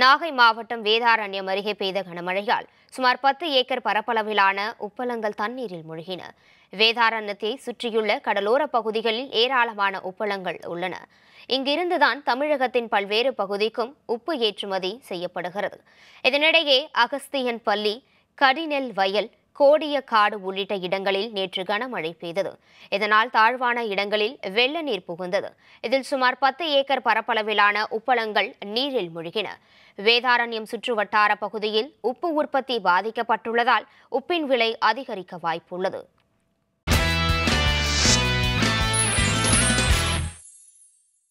நாகை மாவட்டம் வேதாரண்யம் அருகே பெய்த கனமழையால் சுமார் பத்து ஏக்கர் பரப்பளவிலான உப்பளங்கள் தண்ணீரில் மூழ்கின வேதாரண்யத்தை சுற்றியுள்ள கடலோர பகுதிகளில் ஏராளமான உப்பளங்கள் உள்ளன இங்கிருந்துதான் தமிழகத்தின் பல்வேறு பகுதிக்கும் உப்பு ஏற்றுமதி செய்யப்படுகிறது இதனிடையே அகஸ்தியன் பள்ளி கடிநெல் வயல் கோடியக்காடு உள்ளிட்ட இடங்களில் நேற்று கனமழை பெய்தது இதனால் தாழ்வான இடங்களில் வெள்ள நீர் புகுந்தது இதில் சுமார் பத்து ஏக்கர் பரப்பளவிலான உப்பளங்கள் நீரில் மூழ்கின வேதாரண்யம் சுற்றுவட்டார பகுதியில் உப்பு உற்பத்தி பாதிக்கப்பட்டுள்ளதால் உப்பின் விலை அதிகரிக்க வாய்ப்புள்ளது